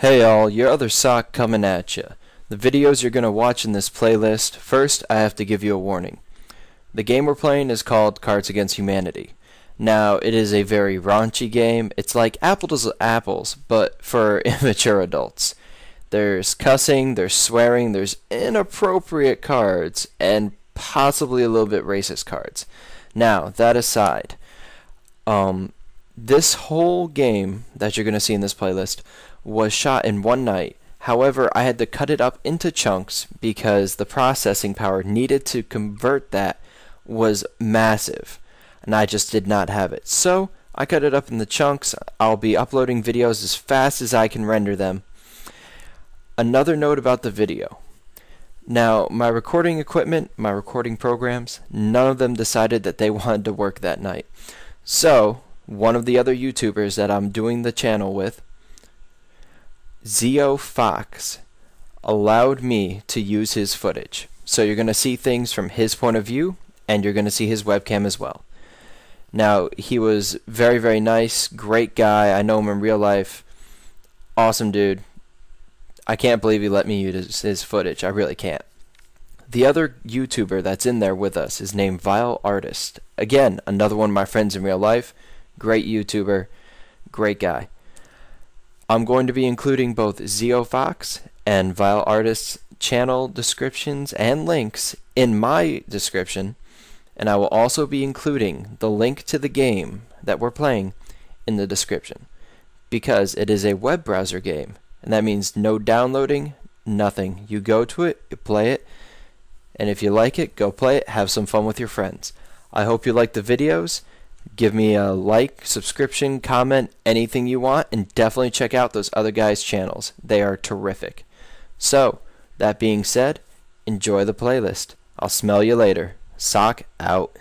Hey all, your other sock coming at ya. The videos you're going to watch in this playlist, first I have to give you a warning. The game we're playing is called Cards Against Humanity. Now, it is a very raunchy game. It's like apples to apples, but for immature adults. There's cussing, there's swearing, there's inappropriate cards, and possibly a little bit racist cards. Now, that aside, um, this whole game that you're going to see in this playlist was shot in one night. However, I had to cut it up into chunks because the processing power needed to convert that was massive, and I just did not have it. So I cut it up into chunks. I'll be uploading videos as fast as I can render them. Another note about the video. Now, my recording equipment, my recording programs, none of them decided that they wanted to work that night. So, one of the other YouTubers that I'm doing the channel with, Zio Fox, allowed me to use his footage. So you're going to see things from his point of view, and you're going to see his webcam as well. Now, he was very, very nice, great guy. I know him in real life. Awesome dude. I can't believe he let me use his footage. I really can't. The other YouTuber that's in there with us is named Vile Artist. Again, another one of my friends in real life great YouTuber, great guy. I'm going to be including both ZeoFox and Vile Artist's channel descriptions and links in my description, and I will also be including the link to the game that we're playing in the description because it is a web browser game, and that means no downloading, nothing. You go to it, you play it, and if you like it, go play it, have some fun with your friends. I hope you like the videos give me a like, subscription, comment, anything you want, and definitely check out those other guys' channels. They are terrific. So, that being said, enjoy the playlist. I'll smell you later. Sock out.